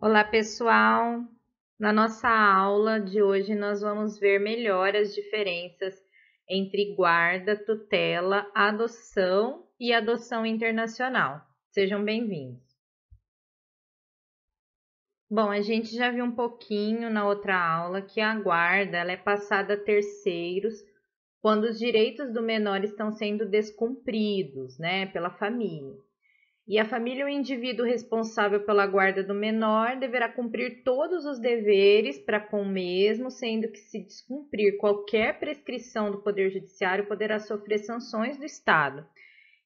Olá, pessoal! Na nossa aula de hoje, nós vamos ver melhor as diferenças entre guarda, tutela, adoção e adoção internacional. Sejam bem-vindos! Bom, a gente já viu um pouquinho na outra aula que a guarda ela é passada a terceiros quando os direitos do menor estão sendo descumpridos né, pela família. E a família ou indivíduo responsável pela guarda do menor deverá cumprir todos os deveres para com o mesmo, sendo que, se descumprir qualquer prescrição do Poder Judiciário, poderá sofrer sanções do Estado.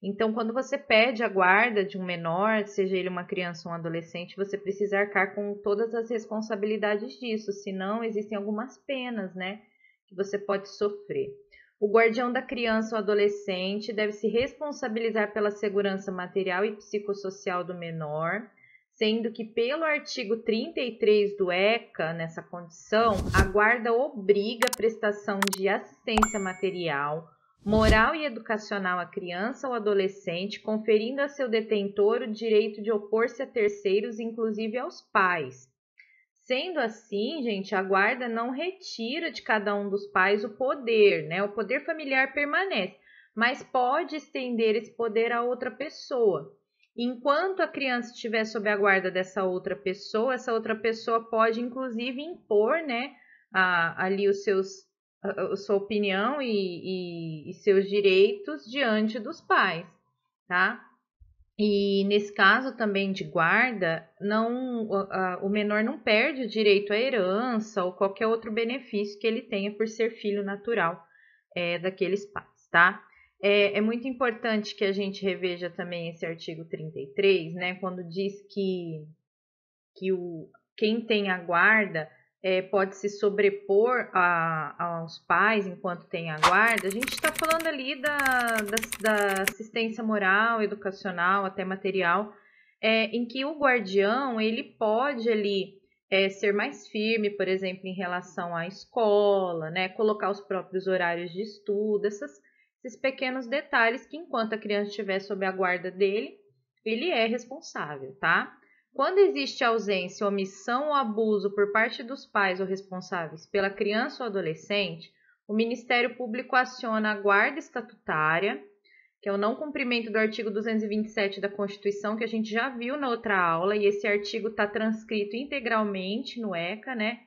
Então, quando você pede a guarda de um menor, seja ele uma criança ou um adolescente, você precisa arcar com todas as responsabilidades disso, senão existem algumas penas, né, que você pode sofrer. O guardião da criança ou adolescente deve se responsabilizar pela segurança material e psicossocial do menor, sendo que, pelo artigo 33 do ECA, nessa condição, a guarda obriga a prestação de assistência material, moral e educacional à criança ou adolescente, conferindo a seu detentor o direito de opor-se a terceiros, inclusive aos pais Sendo assim, gente, a guarda não retira de cada um dos pais o poder, né? O poder familiar permanece, mas pode estender esse poder a outra pessoa. Enquanto a criança estiver sob a guarda dessa outra pessoa, essa outra pessoa pode, inclusive, impor, né, a, ali os seus, a, a sua opinião e, e, e seus direitos diante dos pais, tá? E nesse caso também de guarda, não o menor não perde o direito à herança ou qualquer outro benefício que ele tenha por ser filho natural é, daqueles pais, tá? É, é, muito importante que a gente reveja também esse artigo 33, né? Quando diz que, que o, quem tem a guarda é, pode se sobrepor a, aos pais enquanto tem a guarda, a gente está falando ali da, da, da, assistência moral, educacional, até material, é, em que o guardião ele pode ali é, ser mais firme, por exemplo, em relação à escola, né, colocar os próprios horários de estudo, essas, esses pequenos detalhes que enquanto a criança estiver sob a guarda dele, ele é responsável, tá? Quando existe ausência, omissão ou abuso por parte dos pais ou responsáveis pela criança ou adolescente, o Ministério Público aciona a guarda estatutária, que é o não cumprimento do artigo 227 da Constituição, que a gente já viu na outra aula, e esse artigo está transcrito integralmente no ECA, né?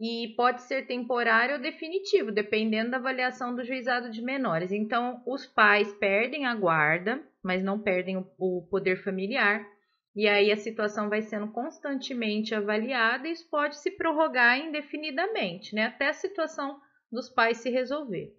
E pode ser temporário ou definitivo, dependendo da avaliação do juizado de menores. Então, os pais perdem a guarda, mas não perdem o poder familiar. E aí a situação vai sendo constantemente avaliada e isso pode se prorrogar indefinidamente, né? Até a situação dos pais se resolver.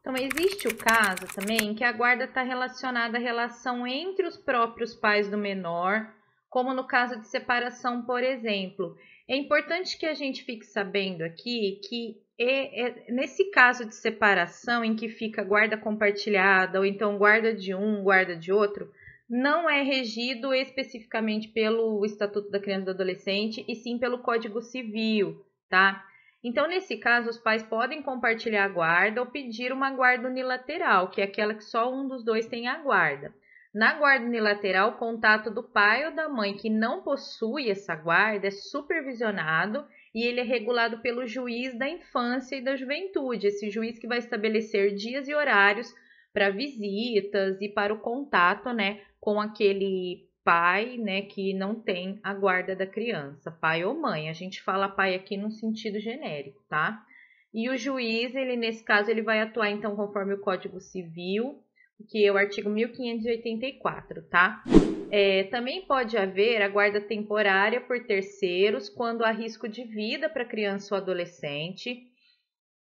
Então, existe o caso também que a guarda está relacionada à relação entre os próprios pais do menor, como no caso de separação, por exemplo. É importante que a gente fique sabendo aqui que é, é, nesse caso de separação em que fica guarda compartilhada ou então guarda de um, guarda de outro, não é regido especificamente pelo Estatuto da Criança e do Adolescente e sim pelo Código Civil, tá? Então, nesse caso, os pais podem compartilhar a guarda ou pedir uma guarda unilateral, que é aquela que só um dos dois tem a guarda. Na guarda unilateral, o contato do pai ou da mãe que não possui essa guarda é supervisionado e ele é regulado pelo juiz da infância e da juventude, esse juiz que vai estabelecer dias e horários para visitas e para o contato, né, com aquele pai, né, que não tem a guarda da criança, pai ou mãe. A gente fala pai aqui num sentido genérico, tá? E o juiz, ele nesse caso, ele vai atuar então conforme o Código Civil, que é o artigo 1584, tá? É, também pode haver a guarda temporária por terceiros quando há risco de vida para criança ou adolescente.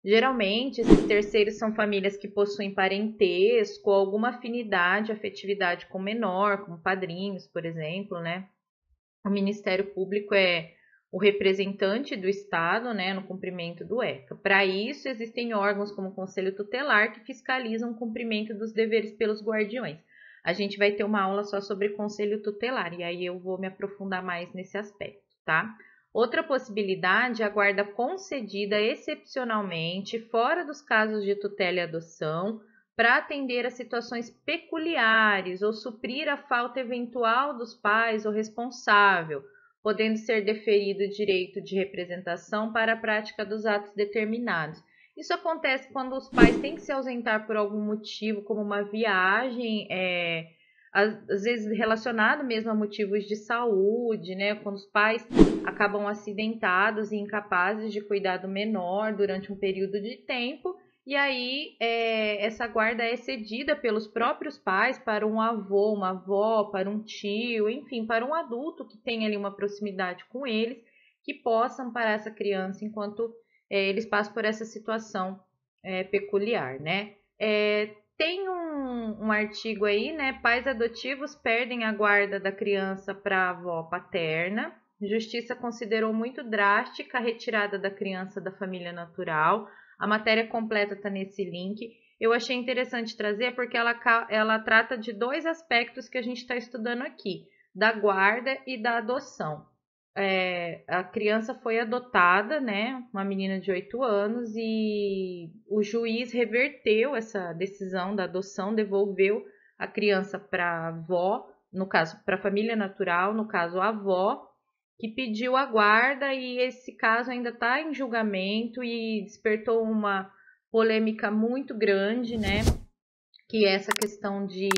Geralmente, esses terceiros são famílias que possuem parentesco, alguma afinidade, afetividade com o menor, como padrinhos, por exemplo, né? O Ministério Público é o representante do Estado né, no cumprimento do ECA. Para isso, existem órgãos como o Conselho Tutelar que fiscalizam o cumprimento dos deveres pelos guardiões. A gente vai ter uma aula só sobre Conselho Tutelar e aí eu vou me aprofundar mais nesse aspecto, tá? Outra possibilidade é a guarda concedida excepcionalmente, fora dos casos de tutela e adoção, para atender a situações peculiares ou suprir a falta eventual dos pais ou responsável podendo ser deferido direito de representação para a prática dos atos determinados. Isso acontece quando os pais têm que se ausentar por algum motivo, como uma viagem, é, às vezes relacionado mesmo a motivos de saúde, né? Quando os pais acabam acidentados e incapazes de cuidar do menor durante um período de tempo e aí, é, essa guarda é cedida pelos próprios pais para um avô, uma avó, para um tio, enfim, para um adulto que tenha ali uma proximidade com eles, que possam parar essa criança enquanto é, eles passam por essa situação é, peculiar, né? É, tem um, um artigo aí, né? Pais adotivos perdem a guarda da criança para a avó paterna. Justiça considerou muito drástica a retirada da criança da família natural a matéria completa está nesse link. Eu achei interessante trazer porque ela, ela trata de dois aspectos que a gente está estudando aqui: da guarda e da adoção. É, a criança foi adotada, né? Uma menina de 8 anos, e o juiz reverteu essa decisão da adoção, devolveu a criança para a avó, no caso, para a família natural, no caso, a avó, que pediu a guarda e esse caso ainda está em julgamento e despertou uma polêmica muito grande, né? Que é essa questão de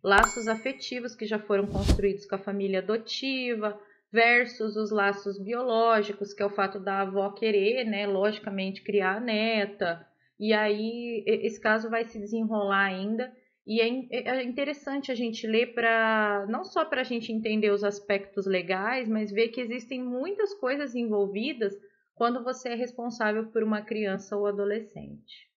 laços afetivos que já foram construídos com a família adotiva versus os laços biológicos, que é o fato da avó querer, né, logicamente criar a neta. E aí esse caso vai se desenrolar ainda e é, é, é, interessante a gente ler para não só para a gente entender os aspectos legais, mas ver que existem muitas coisas envolvidas quando você é responsável por uma criança ou adolescente.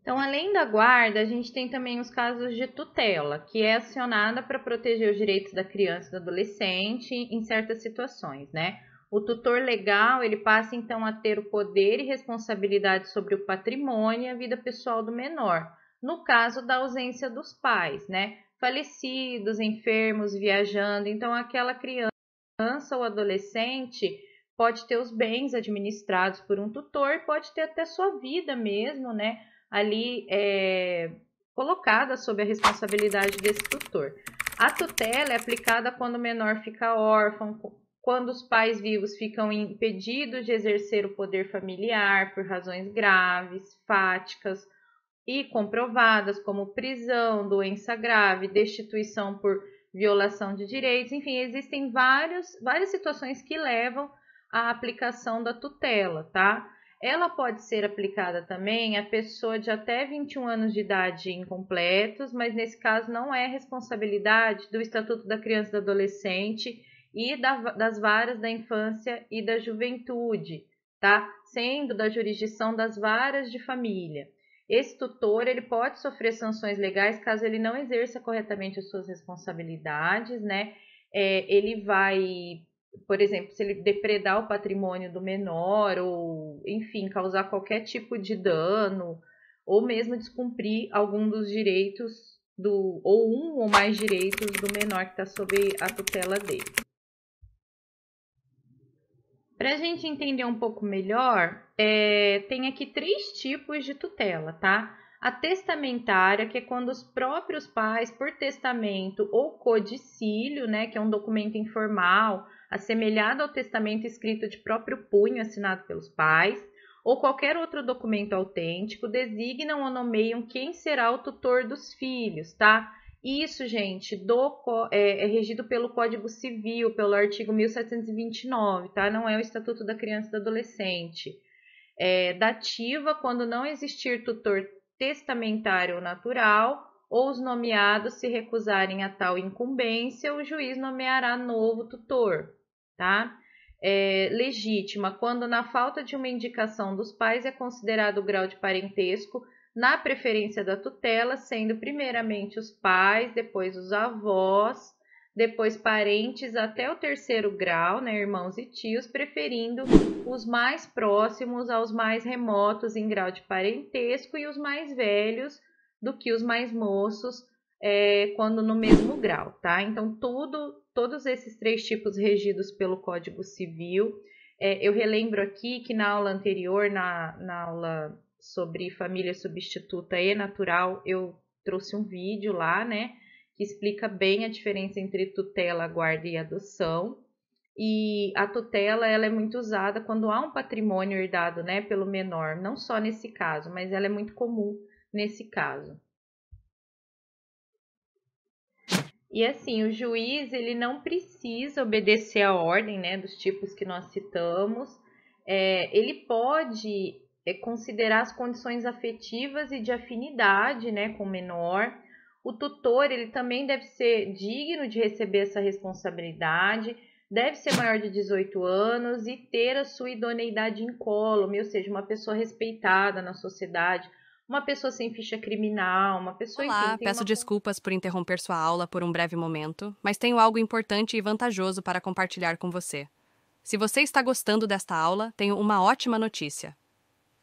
Então, além da guarda, a gente tem também os casos de tutela, que é acionada para proteger os direitos da criança e do adolescente em certas situações, né? O tutor legal, ele passa então a ter o poder e responsabilidade sobre o patrimônio e a vida pessoal do menor, no caso da ausência dos pais, né? Falecidos, enfermos, viajando. Então, aquela criança ou adolescente pode ter os bens administrados por um tutor, pode ter até sua vida mesmo, né? Ali é, colocada sob a responsabilidade desse tutor. A tutela é aplicada quando o menor fica órfão, quando os pais vivos ficam impedidos de exercer o poder familiar por razões graves, fáticas e comprovadas, como prisão, doença grave, destituição por violação de direitos, enfim, existem vários, várias situações que levam à aplicação da tutela, tá? Ela pode ser aplicada também a pessoa de até 21 anos de idade incompletos, mas nesse caso não é responsabilidade do Estatuto da Criança e do Adolescente e da, das varas da infância e da juventude, tá? Sendo da jurisdição das varas de família. Esse tutor ele pode sofrer sanções legais caso ele não exerça corretamente as suas responsabilidades, né? É, ele vai, por exemplo, se ele depredar o patrimônio do menor ou, enfim, causar qualquer tipo de dano ou mesmo descumprir algum dos direitos do ou um ou mais direitos do menor que está sob a tutela dele. Para a gente entender um pouco melhor, é, tem aqui três tipos de tutela, tá? A testamentária, que é quando os próprios pais, por testamento ou codicílio, né, que é um documento informal, assemelhado ao testamento escrito de próprio punho assinado pelos pais, ou qualquer outro documento autêntico, designam ou nomeiam quem será o tutor dos filhos, tá? Isso, gente, do, é, é, regido pelo Código Civil, pelo artigo 1729, tá? Não é o Estatuto da Criança e do Adolescente. É, dativa quando não existir tutor testamentário ou natural, ou os nomeados se recusarem a tal incumbência, o juiz nomeará novo tutor, tá? É, legítima, quando na falta de uma indicação dos pais é considerado o grau de parentesco na preferência da tutela, sendo primeiramente os pais, depois os avós, depois parentes até o terceiro grau, né, irmãos e tios, preferindo os mais próximos aos mais remotos em grau de parentesco e os mais velhos do que os mais moços é, quando no mesmo grau, tá? Então tudo, todos esses três tipos regidos pelo Código Civil. É, eu relembro aqui que na aula anterior, na, na aula sobre família substituta e natural, eu trouxe um vídeo lá, né, que explica bem a diferença entre tutela, guarda e adoção. E a tutela, ela é muito usada quando há um patrimônio herdado, né, pelo menor, não só nesse caso, mas ela é muito comum nesse caso. E assim, o juiz, ele não precisa obedecer à ordem, né, dos tipos que nós citamos. É, ele pode é considerar as condições afetivas e de afinidade né, com o menor. O tutor ele também deve ser digno de receber essa responsabilidade, deve ser maior de 18 anos e ter a sua idoneidade incólume, ou seja, uma pessoa respeitada na sociedade, uma pessoa sem ficha criminal, uma pessoa. Olá, enfim, peço uma... desculpas por interromper sua aula por um breve momento, mas tenho algo importante e vantajoso para compartilhar com você. Se você está gostando desta aula, tenho uma ótima notícia.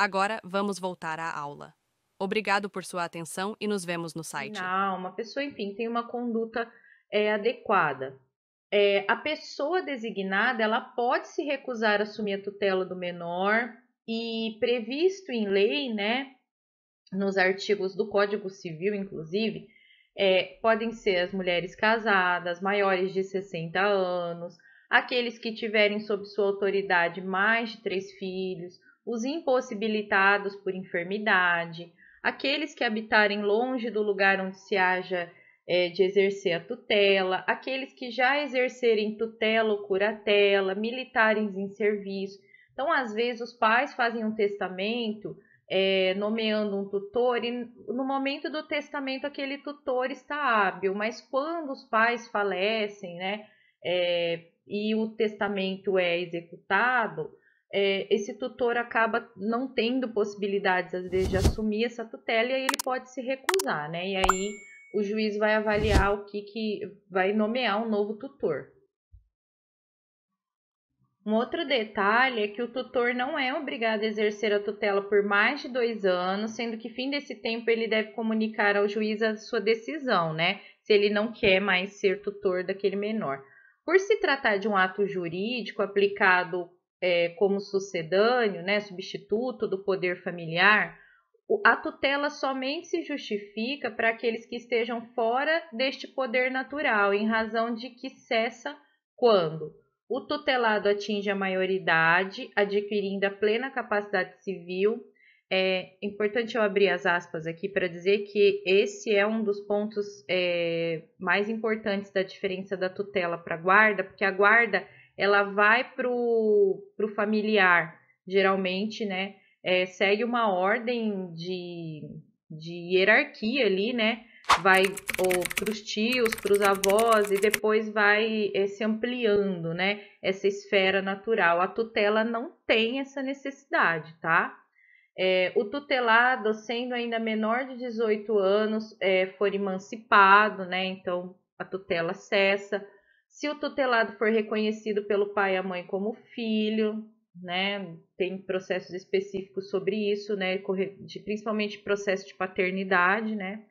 Agora vamos voltar à aula. Obrigado por sua atenção e nos vemos no site. Não, uma pessoa, enfim, tem uma conduta é, adequada. É, a pessoa designada ela pode se recusar a assumir a tutela do menor e previsto em lei, né, nos artigos do Código Civil, inclusive, é, podem ser as mulheres casadas, maiores de 60 anos, aqueles que tiverem sob sua autoridade mais de três filhos, os impossibilitados por enfermidade, aqueles que habitarem longe do lugar onde se haja é, de exercer a tutela, aqueles que já exercerem tutela ou curatela, militares em serviço. Então, às vezes, os pais fazem um testamento é, nomeando um tutor e no momento do testamento aquele tutor está hábil, mas quando os pais falecem, né, é, e o testamento é executado, é, esse tutor acaba não tendo possibilidades, às vezes, de assumir essa tutela e aí ele pode se recusar, né? E aí o juiz vai avaliar o que, que vai nomear um novo tutor. Um outro detalhe é que o tutor não é obrigado a exercer a tutela por mais de dois anos, sendo que fim desse tempo ele deve comunicar ao juiz a sua decisão, né? Se ele não quer mais ser tutor daquele menor. Por se tratar de um ato jurídico aplicado é, como sucedâneo, né, substituto do poder familiar, a tutela somente se justifica para aqueles que estejam fora deste poder natural, em razão de que cessa quando o tutelado atinge a maioridade, adquirindo a plena capacidade civil. É importante eu abrir as aspas aqui para dizer que esse é um dos pontos é, mais importantes da diferença da tutela para a guarda, porque a guarda ela vai para o familiar, geralmente, né? É, segue uma ordem de, de hierarquia ali, né? Vai para os tios, para os avós e depois vai é, se ampliando, né? Essa esfera natural. A tutela não tem essa necessidade, tá? É, o tutelado, sendo ainda menor de 18 anos, é, for emancipado, né? Então a tutela cessa se o tutelado for reconhecido pelo pai e a mãe como filho, né? Tem processos específicos sobre isso, né? De, principalmente processo de paternidade, né?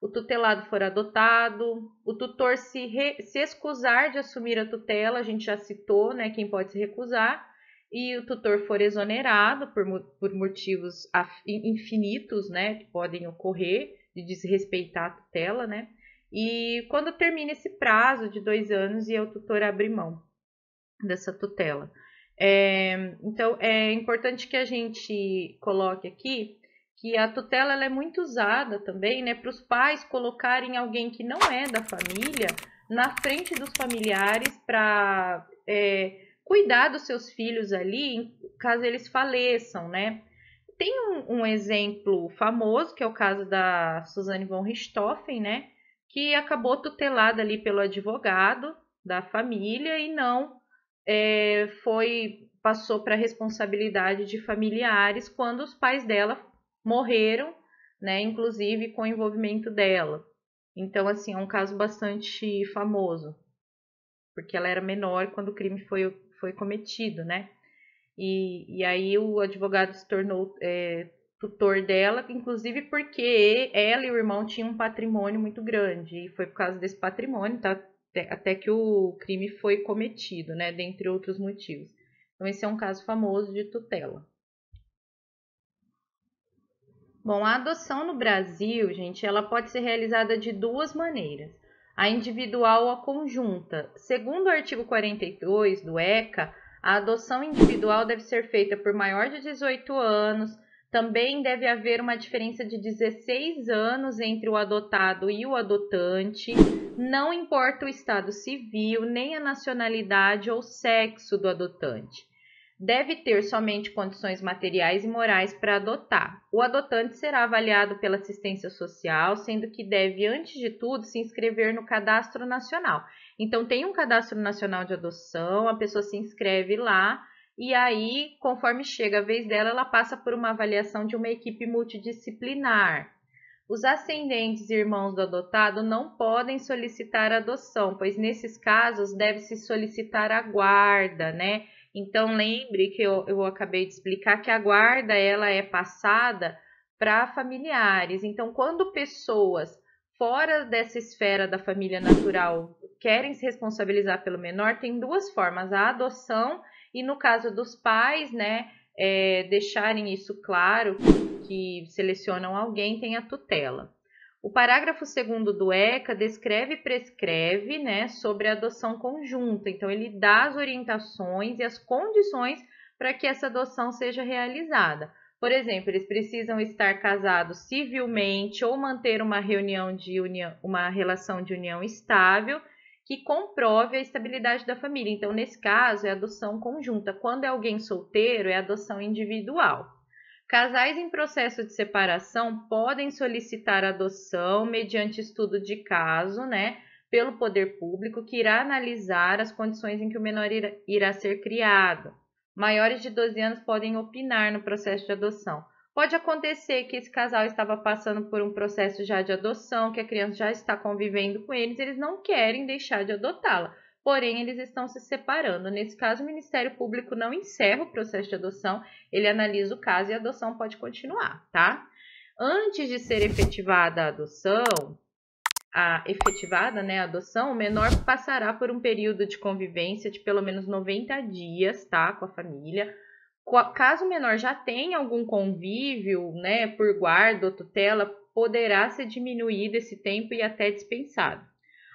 O tutelado for adotado, o tutor se, re, se excusar de assumir a tutela, a gente já citou, né? Quem pode se recusar, e o tutor for exonerado por, por motivos infinitos, né? Que podem ocorrer de desrespeitar a tutela, né? E quando termina esse prazo de dois anos e é o tutor abre mão dessa tutela. É, então, é importante que a gente coloque aqui que a tutela é muito usada também né, para os pais colocarem alguém que não é da família na frente dos familiares para é, cuidar dos seus filhos ali, caso eles faleçam, né? Tem um, um exemplo famoso, que é o caso da Suzane von Richthofen, né? que acabou tutelada ali pelo advogado da família e não é, foi passou para responsabilidade de familiares quando os pais dela morreram, né, inclusive com o envolvimento dela. Então, assim, é um caso bastante famoso, porque ela era menor quando o crime foi, foi cometido, né? E, e aí o advogado se tornou é, tutor dela, inclusive porque ela e o irmão tinham um patrimônio muito grande, e foi por causa desse patrimônio tá, até que o crime foi cometido, né, dentre outros motivos. Então esse é um caso famoso de tutela. Bom, a adoção no Brasil, gente, ela pode ser realizada de duas maneiras, a individual ou a conjunta. Segundo o artigo 42 do ECA, a adoção individual deve ser feita por maior de 18 anos, também deve haver uma diferença de 16 anos entre o adotado e o adotante, não importa o estado civil, nem a nacionalidade ou sexo do adotante. Deve ter somente condições materiais e morais para adotar. O adotante será avaliado pela assistência social, sendo que deve, antes de tudo, se inscrever no cadastro nacional. Então, tem um cadastro nacional de adoção, a pessoa se inscreve lá e aí, conforme chega a vez dela, ela passa por uma avaliação de uma equipe multidisciplinar. Os ascendentes e irmãos do adotado não podem solicitar adoção, pois nesses casos deve-se solicitar a guarda, né? Então lembre que eu, eu acabei de explicar que a guarda ela é passada para familiares. Então, quando pessoas fora dessa esfera da família natural querem se responsabilizar pelo menor, tem duas formas: a adoção e no caso dos pais, né, é, deixarem isso claro que selecionam alguém tem a tutela. O parágrafo 2 do ECA descreve e prescreve né, sobre a adoção conjunta, então ele dá as orientações e as condições para que essa adoção seja realizada. Por exemplo, eles precisam estar casados civilmente ou manter uma reunião de união, uma relação de união estável que comprove a estabilidade da família. Então, nesse caso, é adoção conjunta. Quando é alguém solteiro, é adoção individual. Casais em processo de separação podem solicitar adoção mediante estudo de caso, né, pelo poder público, que irá analisar as condições em que o menor irá ser criado. Maiores de 12 anos podem opinar no processo de adoção. Pode acontecer que esse casal estava passando por um processo já de adoção, que a criança já está convivendo com eles, eles não querem deixar de adotá-la. Porém, eles estão se separando. Nesse caso, o Ministério Público não encerra o processo de adoção, ele analisa o caso e a adoção pode continuar, tá? Antes de ser efetivada a adoção, a efetivada, né, a adoção, o menor passará por um período de convivência de pelo menos 90 dias, tá, com a família Caso o menor já tenha algum convívio, né, por guarda ou tutela, poderá ser diminuído esse tempo e até dispensado.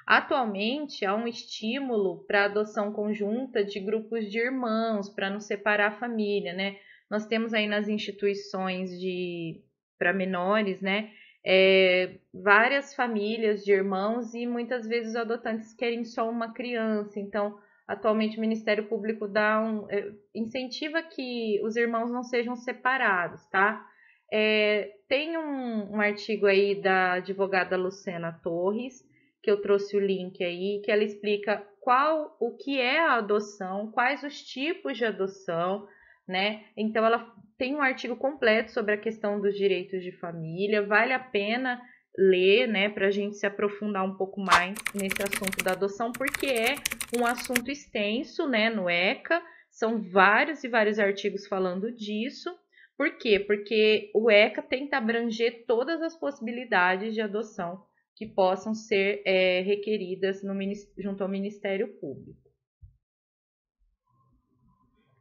Atualmente há um estímulo para adoção conjunta de grupos de irmãos para não separar a família, né? Nós temos aí nas instituições de para menores, né? É, várias famílias de irmãos e muitas vezes os adotantes querem só uma criança, então Atualmente o Ministério Público dá um, eh, incentiva que os irmãos não sejam separados, tá? É, tem um, um artigo aí da advogada Lucena Torres, que eu trouxe o link aí, que ela explica qual o que é a adoção, quais os tipos de adoção, né? Então ela tem um artigo completo sobre a questão dos direitos de família, vale a pena ler, né, para a gente se aprofundar um pouco mais nesse assunto da adoção, porque é um assunto extenso, né, no ECA, são vários e vários artigos falando disso. Por quê? Porque o ECA tenta abranger todas as possibilidades de adoção que possam ser é, requeridas no, junto ao Ministério Público.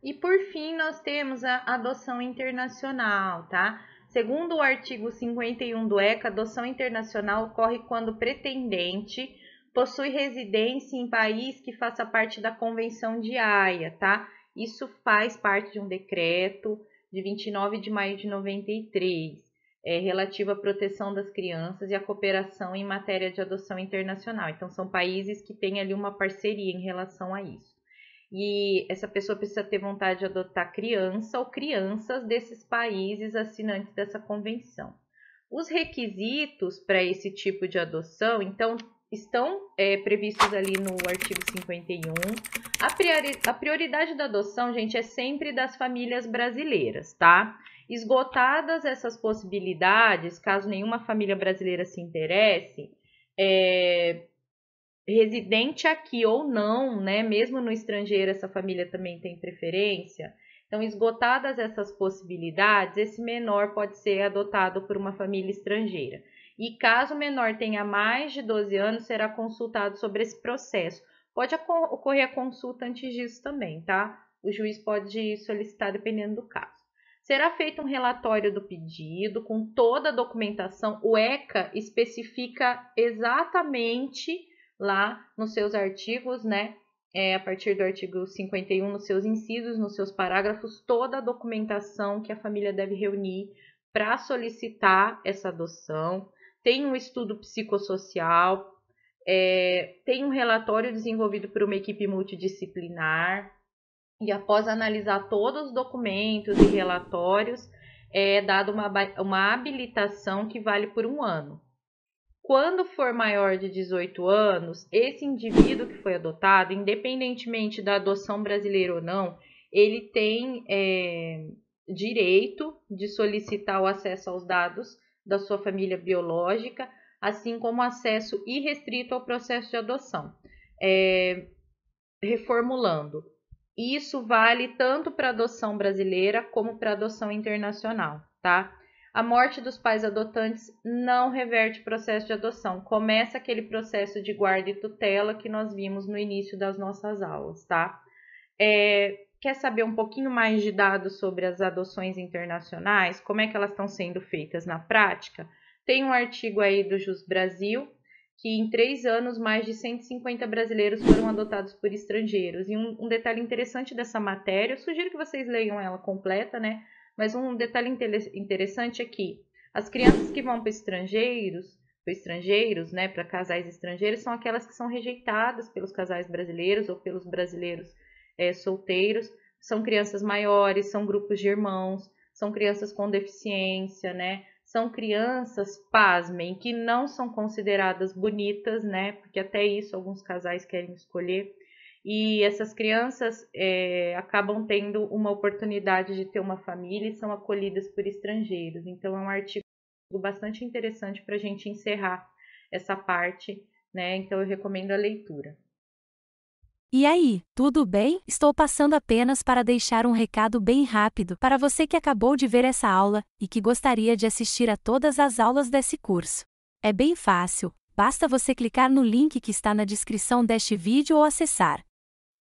E por fim, nós temos a adoção internacional, tá? Segundo o artigo 51 do ECA, adoção internacional ocorre quando o pretendente possui residência em país que faça parte da Convenção de Haia, tá? Isso faz parte de um decreto de 29 de maio de 93, é, relativo à proteção das crianças e à cooperação em matéria de adoção internacional. Então, são países que têm ali uma parceria em relação a isso e essa pessoa precisa ter vontade de adotar criança ou crianças desses países assinantes dessa convenção. Os requisitos para esse tipo de adoção, então, estão é, previstos ali no artigo 51. A, priori a prioridade da adoção, gente, é sempre das famílias brasileiras, tá? Esgotadas essas possibilidades, caso nenhuma família brasileira se interesse, é, residente aqui ou não, né? Mesmo no estrangeiro, essa família também tem preferência. Então, esgotadas essas possibilidades, esse menor pode ser adotado por uma família estrangeira. E caso o menor tenha mais de 12 anos, será consultado sobre esse processo. Pode ocorrer a consulta antes disso também, tá? O juiz pode solicitar dependendo do caso. Será feito um relatório do pedido com toda a documentação. O ECA especifica exatamente lá nos seus artigos, né? É, a partir do artigo 51, nos seus incisos, nos seus parágrafos, toda a documentação que a família deve reunir para solicitar essa adoção. Tem um estudo psicossocial, é, tem um relatório desenvolvido por uma equipe multidisciplinar. E após analisar todos os documentos e relatórios, é dada uma, uma habilitação que vale por um ano. Quando for maior de 18 anos, esse indivíduo que foi adotado, independentemente da adoção brasileira ou não, ele tem é, direito de solicitar o acesso aos dados da sua família biológica, assim como acesso irrestrito ao processo de adoção. É, reformulando, isso vale tanto para adoção brasileira como para adoção internacional, tá? A morte dos pais adotantes não reverte o processo de adoção. Começa aquele processo de guarda e tutela que nós vimos no início das nossas aulas, tá? É, quer saber um pouquinho mais de dados sobre as adoções internacionais, como é que elas estão sendo feitas na prática? Tem um artigo aí do Jus Brasil que em três anos mais de 150 brasileiros foram adotados por estrangeiros. E um, um detalhe interessante dessa matéria, eu sugiro que vocês leiam ela completa, né? Mas um detalhe interessante é que as crianças que vão para estrangeiros, para estrangeiros, né, para casais estrangeiros, são aquelas que são rejeitadas pelos casais brasileiros ou pelos brasileiros é, solteiros. São crianças maiores, são grupos de irmãos, são crianças com deficiência, né? São crianças, pasmem, que não são consideradas bonitas, né? Porque até isso alguns casais querem escolher e essas crianças é, acabam tendo uma oportunidade de ter uma família e são acolhidas por estrangeiros. Então, é um artigo bastante interessante para a gente encerrar essa parte, né? Então, eu recomendo a leitura. E aí, tudo bem? Estou passando apenas para deixar um recado bem rápido para você que acabou de ver essa aula e que gostaria de assistir a todas as aulas desse curso. É bem fácil, basta você clicar no link que está na descrição deste vídeo ou acessar